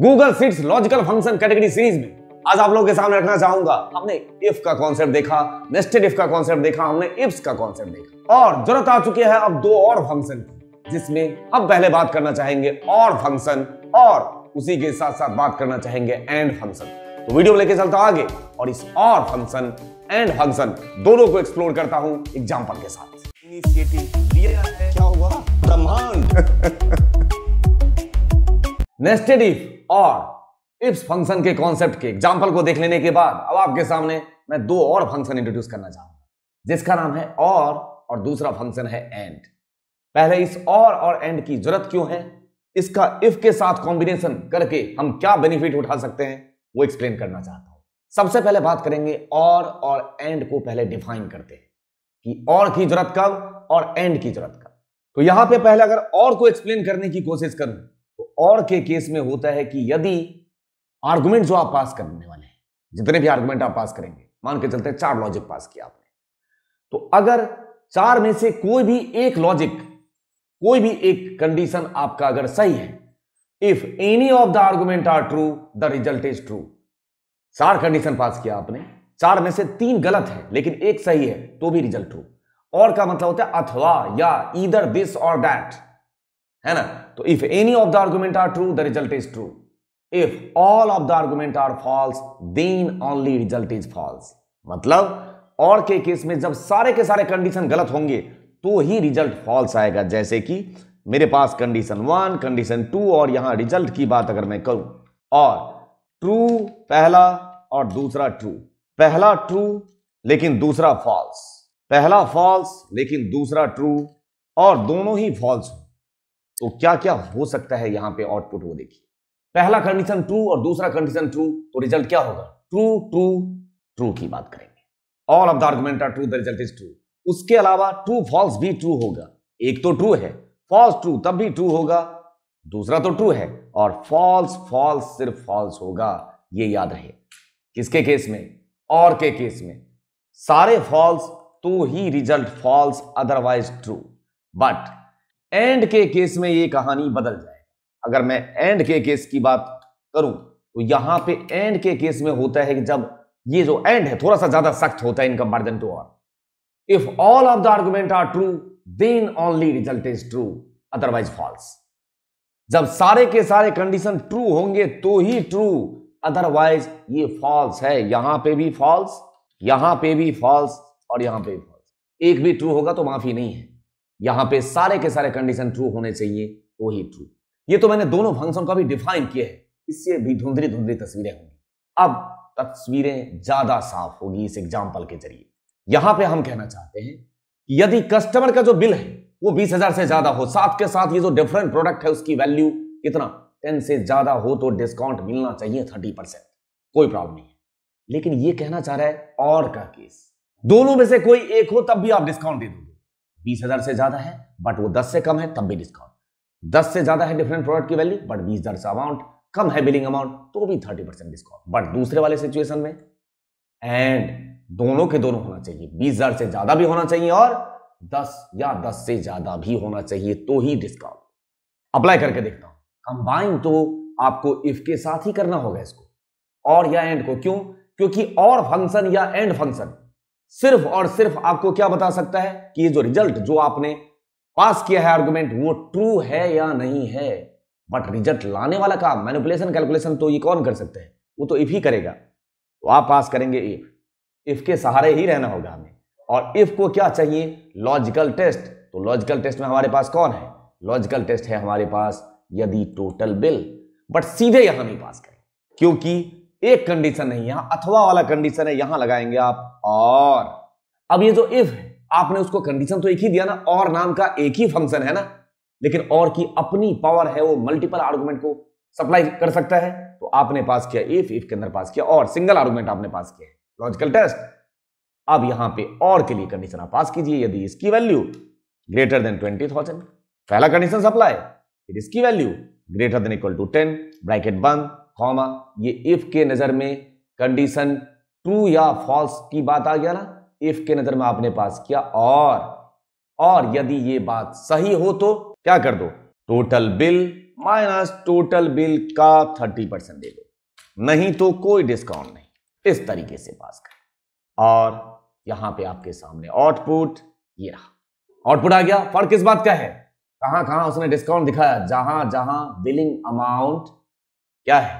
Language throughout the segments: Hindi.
Google sheets logical function category series में आज आप लोगों के सामने रखना चाहूंगा हमने इफ का कॉन्सेप्ट देखा नेस्टेड इफ का कॉन्सेप्ट देखा हमने इफ्स का कॉन्सेप्ट देखा और जरूरत आ चुकी है अब दो और फंक्शन की जिसमें अब पहले बात करना चाहेंगे और फंक्शन और उसी के साथ साथ बात करना चाहेंगे एंड फंक्शन तो वीडियो लेके चलता हूं आगे और इस और फंक्शन एंड फंक्शन दोनों को एक्सप्लोर करता हूं एग्जाम्पल के साथ क्या हुआ ब्रह्मांड नेस्टेड इफ और इफ्स फंक्शन के कॉन्सेप्ट के एग्जाम्पल को देख लेने के बाद अब आपके सामने मैं दो और फंक्शन इंट्रोड्यूस करना चाहूंगा जिसका नाम है और और दूसरा फंक्शन है एंड पहले इस और और एंड की जरूरत क्यों है इसका इफ के साथ कॉम्बिनेशन करके हम क्या बेनिफिट उठा सकते हैं वो एक्सप्लेन करना चाहता हूं सबसे पहले बात करेंगे और और एंड को पहले डिफाइन करते हैं कि और की जरूरत कब और एंड की जरूरत कब तो यहां पे पहले अगर और को एक्सप्लेन करने की कोशिश करूं और के केस में होता है कि यदि आर्गुमेंट जो आप पास करने वाले हैं जितने भी आर्गुमेंट आप पास करेंगे मान के चलते हैं चार लॉजिक पास किया आपने तो अगर चार में से कोई भी एक लॉजिक कोई भी एक कंडीशन आपका अगर सही है if any of the argument are true the result is true चार कंडीशन पास किया आपने चार में से तीन गलत है लेकिन एक सही है तो भी रिजल्ट ट्रू और का मतलब होता है अथवा या इधर दिस और दैट है ना तो if any of the argument are true the result is true if all of the argument are false then only result is false मतलब और के केस में जब सारे के सारे कंडीशन गलत होंगे तो ही रिजल्ट फॉल्स आएगा जैसे कि मेरे पास कंडीशन वन कंडीशन टू और यहां रिजल्ट की बात अगर मैं करूं और ट्रू पहला और दूसरा ट्रू पहला ट्रू लेकिन दूसरा फॉल्स पहला फॉल्स लेकिन दूसरा ट्रू और दोनों ही फॉल्स हो तो क्या क्या हो सकता है यहां पे आउटपुट वो देखिए पहला कंडीशन ट्रू और दूसरा कंडीशन ट्रू तो रिजल्ट क्या होगा ट्रू ट्रू ट्रू की बात करेंगे all of the argument are true the result is true उसके अलावा ट्रू फॉल्स भी ट्रू होगा एक तो ट्रू है फॉल्स ट्रू तब भी ट्रू होगा दूसरा तो ट्रू है और फॉल्स फॉल्स सिर्फ फॉल्स होगा ये याद रहे किसके केस में और के केस में सारे फॉल्स तो ही result false otherwise true but and के केस में ये कहानी बदल जाए अगर मैं एंड के केस की बात करूं तो यहां पे एंड के केस में होता है कि जब ये जो एंड है थोड़ा सा ज्यादा सख्त होता है इन कंपेरिजन टू और if all of the argument are true then only result is true otherwise false जब सारे के सारे कंडीशन ट्रू होंगे तो ही ट्रू अदरवाइज ये फॉल्स है यहां पे भी फॉल्स यहां पे भी फॉल्स और यहां पे भी फॉल्स एक भी ट्रू होगा तो माफी नहीं है यहां पे सारे के सारे कंडीशन ट्रू होने चाहिए तो ही ट्रू ये तो मैंने दोनों फंक्शन को भी डिफाइन किया है इससे भी धुंधली धुंधली तस्वीरें होंगी अब तस्वीरें ज्यादा साफ होगी इस एग्जाम्पल के जरिए यहां पे हम कहना चाहते हैं यदि कस्टमर का जो बिल है वो बीस हजार से ज्यादा हो साथ के साथ ये जो डिफरेंट प्रोडक्ट है उसकी वैल्यू कितना टेन से ज्यादा हो तो डिस्काउंट मिलना चाहिए थर्टी परसेंट कोई प्रॉब्लम नहीं है लेकिन ये कहना चाह रहा है और का केस दोनों में से कोई एक हो तब भी आप डिस्काउंट दे दोगे बीस हजार से ज्यादा है बट वो दस से कम है तब भी डिस्काउंट दस से ज्यादा है डिफरेंट प्रोडक्ट की वैल्यू बट बीस हजार से अमाउंट कम है बिलिंग अमाउंट तो भी थर्टी परसेंट डिस्काउंट बट दूसरे वाले सिचुएशन में एंड दोनों के दोनों होना चाहिए बीस हजार से ज्यादा भी होना चाहिए और दस या दस से ज्यादा भी होना चाहिए तो ही डिस्काउंट अप्लाई करके देखता हूं कंबाइन तो आपको इफ के साथ ही करना होगा इसको और या एंड को क्यों क्योंकि और फंक्शन या एंड फंक्शन सिर्फ और सिर्फ आपको क्या बता सकता है कि ये जो रिजल्ट जो आपने पास किया है आर्गुमेंट वो ट्रू है या नहीं है बट रिजल्ट लाने वाला काम मैनिपुलेशन कैलकुलेशन तो ये कौन कर सकते हैं वो तो इफ ही करेगा तो आप पास करेंगे इफ इफ के सहारे ही रहना होगा हमें और इफ को क्या चाहिए लॉजिकल टेस्ट तो लॉजिकल टेस्ट में हमारे पास कौन है लॉजिकल टेस्ट है हमारे पास यदि टोटल बिल बट सीधे यहां नहीं पास करें क्योंकि एक कंडीशन है यहां अथवा वाला कंडीशन है यहां लगाएंगे आप और अब ये जो इफ है आपने उसको कंडीशन तो एक ही दिया ना और नाम का एक ही फंक्शन है ना लेकिन और की अपनी पावर है वो मल्टीपल आर्गुमेंट को सप्लाई कर सकता है तो आपने पास किया इफ इफ के अंदर पास किया और सिंगल आर्गुमेंट आपने पास किया लॉजिकल टेस्ट अब यहां पे और के लिए कंडीशन आप पास कीजिए यदि इसकी वैल्यू ग्रेटर देन ट्वेंटी पहला कंडीशन सप्लाई फिर इसकी value greater than equal to ten bracket बंद कॉमा ये इफ़ के नज़र में कंडीशन ट्रू या फॉल्स की बात आ गया ना इफ़ के नज़र में आपने पास किया और और यदि ये बात सही हो तो क्या कर दो total bill minus total bill का थर्टी परसेंट दे दो नहीं तो कोई डिस्काउंट नहीं इस तरीके से पास करें और यहां पे आपके सामने आउटपुट ये रहा आउटपुट आ गया फर्क किस बात का है कहां कहां उसने डिस्काउंट दिखाया जहां जहां बिलिंग अमाउंट क्या है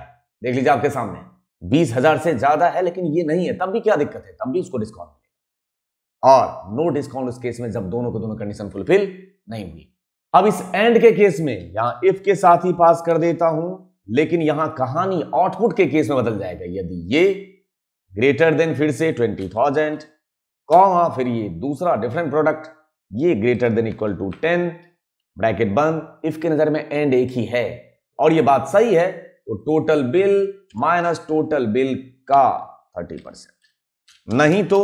देख लीजिए आपके सामने बीस हजार से ज्यादा है लेकिन ये नहीं है तब भी क्या दिक्कत है तब भी उसको डिस्काउंट मिलेगा और नो डिस्काउंट उस केस में जब दोनों को दोनों कंडीशन फुलफिल नहीं हुई अब इस एंड के केस में यहां इफ के साथ ही पास कर देता हूं लेकिन यहां कहानी आउटपुट के केस में बदल जाएगा यदि ये ग्रेटर देन फिर से ट्वेंटी थाउजेंड कॉमा फिर ये दूसरा डिफरेंट प्रोडक्ट ये greater than equal to ten bracket बंद इफ के नजर में एंड एक ही है और ये बात सही है तो total bill minus total bill का थर्टी परसेंट नहीं तो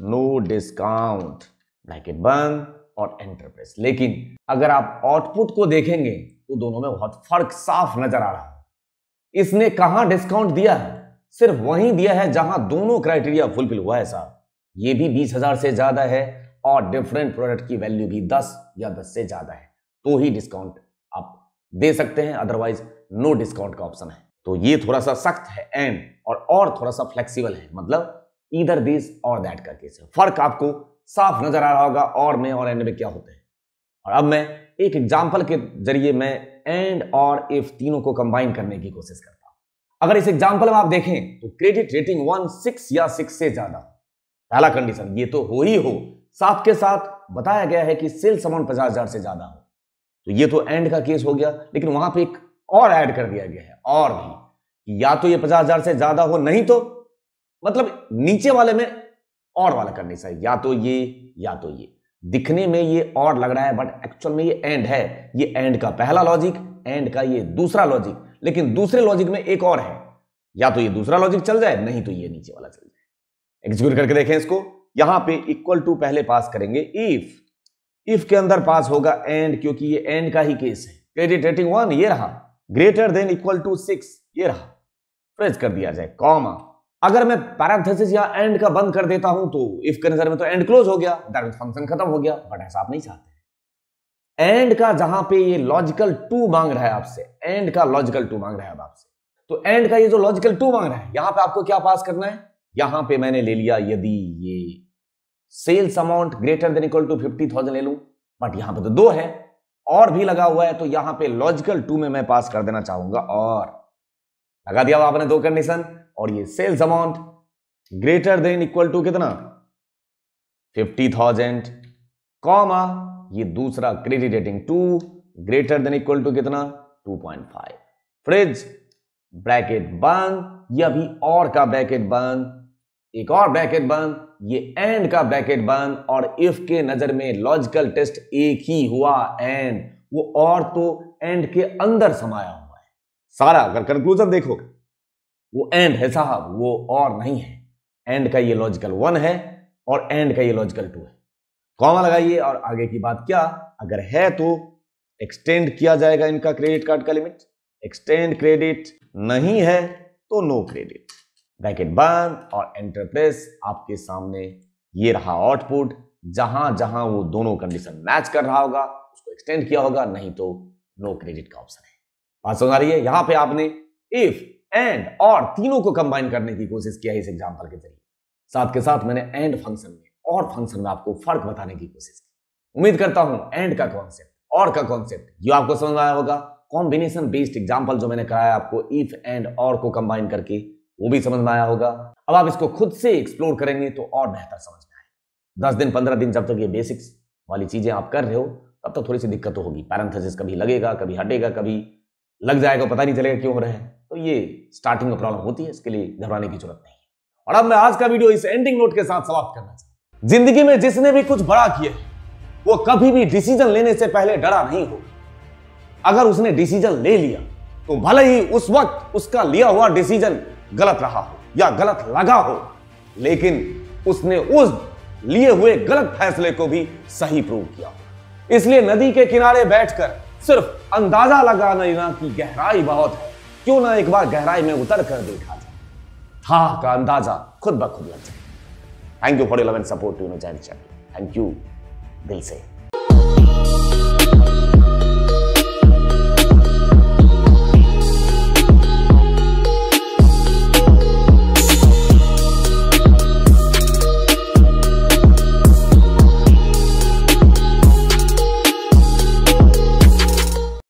नो डिस्काउंट ब्रैकेट बंद और एंटरप्रेस लेकिन अगर आप आउटपुट को देखेंगे तो दोनों में बहुत फर्क साफ नजर आ रहा है इसने कहा डिस्काउंट दिया है सिर्फ वही दिया है जहां दोनों क्राइटेरिया फुलफिल हुआ है साहब ये भी बीस हजार से ज्यादा है और डिफरेंट प्रोडक्ट की वैल्यू भी दस या दस से ज्यादा है तो ही डिस्काउंट दे सकते हैं अदरवाइज नो डिस्काउंट का ऑप्शन है तो ये थोड़ा सा सख्त है एंड और और थोड़ा सा फ्लेक्सिबल है मतलब इधर दिस और दैट करके से फर्क आपको साफ नजर आ रहा होगा और में और एंड में क्या होते हैं और अब मैं एक एग्जाम्पल के जरिए मैं एंड और इफ तीनों को कंबाइन करने की कोशिश करता हूं अगर इस एग्जाम्पल में आप देखें तो क्रेडिट रेटिंग वन सिक्स या सिक्स से ज्यादा पहला कंडीशन ये तो हो ही हो साथ के साथ बताया गया है कि सेल्स अमाउंट पचास हजार से ज्यादा हो तो ये तो एंड का केस हो गया लेकिन वहां पे एक और ऐड कर दिया गया है और भी या तो ये पचास हजार से ज्यादा हो नहीं तो मतलब नीचे वाले में और वाला करने चाहिए या तो ये या तो ये दिखने में ये और लग रहा है बट एक्चुअल में ये एंड है ये एंड का पहला लॉजिक एंड का ये दूसरा लॉजिक लेकिन दूसरे लॉजिक में एक और है या तो ये दूसरा लॉजिक चल जाए नहीं तो ये नीचे वाला चल जाए एग्जीक्यूट करके देखें इसको यहां पे इक्वल टू पहले पास करेंगे इफ इफ के अंदर पास होगा एंड क्योंकि ये एंड का ही केस है क्रेडिट रेटिंग वन ये रहा greater than equal to six ये रहा फ्रेज कर दिया जाए कॉमा अगर मैं पैराथेसिस या एंड का बंद कर देता हूं तो इफ के नजर में तो एंड क्लोज हो गया दैट फंक्शन खत्म हो गया बट ऐसा आप नहीं चाहते एंड का जहां पे ये लॉजिकल टू मांग रहा है आपसे एंड का लॉजिकल टू मांग रहा है आपसे तो एंड का ये जो लॉजिकल टू मांग रहा है यहां पे आपको क्या पास करना है यहां पे मैंने ले लिया यदि ये sales amount greater than equal to fifty thousand ले लू बट यहां पे तो दो है और भी लगा हुआ है तो यहां पे लॉजिकल टू में मैं पास कर देना चाहूंगा और लगा दिया आपने दो कंडीशन और ये sales amount greater than equal to कितना फिफ्टी थाउजेंड कॉमा ये दूसरा credit rating two greater than equal to कितना टू पॉइंट फाइव फ्रिज ब्रैकेट बंद यह भी और का ब्रैकेट बंद एक और ब्रैकेट बंद ये एंड का ब्रैकेट बंद और इफ के नजर में लॉजिकल टेस्ट एक ही हुआ एंड वो और तो एंड के अंदर समाया हुआ है सारा अगर कंक्लूजन देखोगे वो एंड है साहब वो और नहीं है एंड का ये लॉजिकल वन है और एंड का ये लॉजिकल टू है कॉमा लगाइए और आगे की बात क्या अगर है तो एक्सटेंड किया जाएगा इनका क्रेडिट कार्ड का लिमिट एक्सटेंड क्रेडिट नहीं है तो नो क्रेडिट ब्रैकेट बंद और एंटर प्रेस आपके सामने ये रहा आउटपुट जहां जहां वो दोनों कंडीशन मैच कर रहा होगा उसको एक्सटेंड किया होगा नहीं तो नो क्रेडिट का ऑप्शन है बात सुना रही है यहां पे आपने इफ एंड और तीनों को कंबाइन करने की कोशिश किया इस एग्जाम्पल के जरिए साथ के साथ मैंने एंड फंक्शन में और फंक्शन में आपको फर्क बताने की कोशिश की उम्मीद करता हूं एंड का कॉन्सेप्ट और का कॉन्सेप्ट ये आपको समझ आया होगा कॉम्बिनेशन बेस्ड एग्जाम्पल जो मैंने कराया आपको इफ एंड और को कंबाइन करके वो भी समझ में आया होगा अब आप इसको खुद से एक्सप्लोर करेंगे तो और बेहतर समझ में आएगा दस दिन पंद्रह दिन जब तक ये बेसिक्स वाली चीजें आप कर रहे हो तब तक तो थोड़ी सी दिक्कत तो होगी पैरेंथेसिस कभी लगेगा कभी हटेगा कभी लग जाएगा पता नहीं चलेगा क्यों हो रहे हैं तो ये स्टार्टिंग में प्रॉब्लम होती है इसके लिए घबराने की जरूरत नहीं और अब मैं आज का वीडियो इस एंडिंग नोट के साथ समाप्त करना चाहता हूं जिंदगी में जिसने भी कुछ बड़ा किया वो कभी भी डिसीजन लेने से पहले डरा नहीं हो अगर उसने डिसीजन ले लिया तो भले ही उस वक्त उसका लिया हुआ डिसीजन गलत रहा हो या गलत लगा हो लेकिन उसने उस लिए हुए गलत फैसले को भी सही प्रूव किया इसलिए नदी के किनारे बैठकर सिर्फ अंदाजा लगा लेना गहराई बहुत है क्यों ना एक बार गहराई में उतर कर देखा जाए था का अंदाजा खुद ब खुद लग जाए thank you for eleven support you know channel thank you दिल से